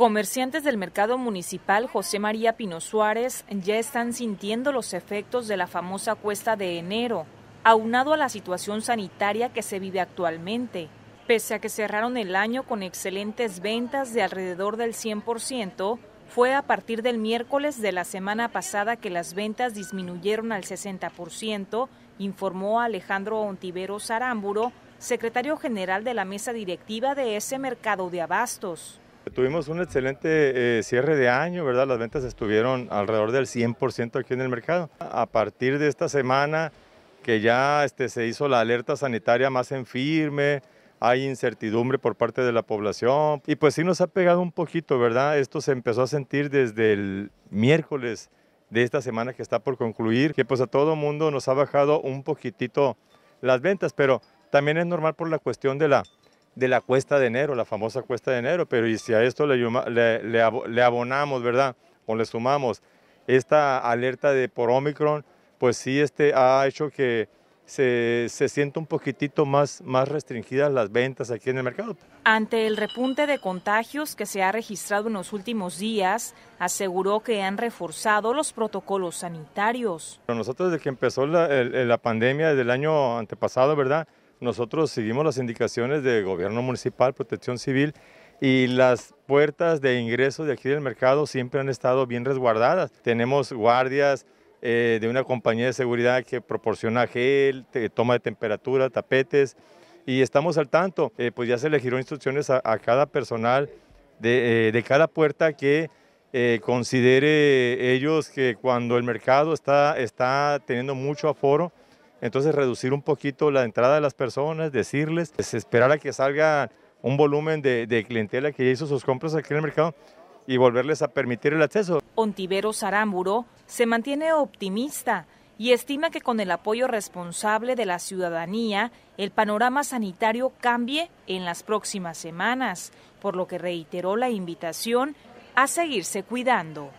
Comerciantes del mercado municipal José María Pino Suárez ya están sintiendo los efectos de la famosa cuesta de enero, aunado a la situación sanitaria que se vive actualmente. Pese a que cerraron el año con excelentes ventas de alrededor del 100%, fue a partir del miércoles de la semana pasada que las ventas disminuyeron al 60%, informó Alejandro Ontivero Zarámburo, secretario general de la mesa directiva de ese mercado de abastos. Tuvimos un excelente eh, cierre de año, ¿verdad? Las ventas estuvieron alrededor del 100% aquí en el mercado. A partir de esta semana que ya este, se hizo la alerta sanitaria más en firme, hay incertidumbre por parte de la población y pues sí nos ha pegado un poquito, ¿verdad? Esto se empezó a sentir desde el miércoles de esta semana que está por concluir, que pues a todo mundo nos ha bajado un poquitito las ventas, pero también es normal por la cuestión de la de la cuesta de enero, la famosa cuesta de enero, pero y si a esto le, abonamos, ¿verdad? O le sumamos esta alerta de por Omicron, pues sí este, ha hecho que se, se sienta un poquitito más, más restringidas las ventas aquí en el mercado. Ante el repunte de contagios que se ha registrado en los últimos días, aseguró que han reforzado los protocolos sanitarios. nosotros desde que empezó la, la pandemia, desde el año antepasado, ¿verdad? Nosotros seguimos las indicaciones del gobierno municipal, protección civil y las puertas de ingreso de aquí del mercado siempre han estado bien resguardadas. Tenemos guardias eh, de una compañía de seguridad que proporciona gel, toma de temperatura, tapetes y estamos al tanto. Eh, pues ya se le giró instrucciones a, cada personal de, eh, de, cada puerta que considere ellos que cuando el mercado está, está teniendo mucho aforo, entonces reducir un poquito la entrada de las personas, decirles, pues, esperar a que salga un volumen de, clientela que ya hizo sus compras aquí en el mercado y volverles a permitir el acceso. Ontivero Saramburo se mantiene optimista y estima que con el apoyo responsable de la ciudadanía, el panorama sanitario cambie en las próximas semanas, por lo que reiteró la invitación a seguirse cuidando.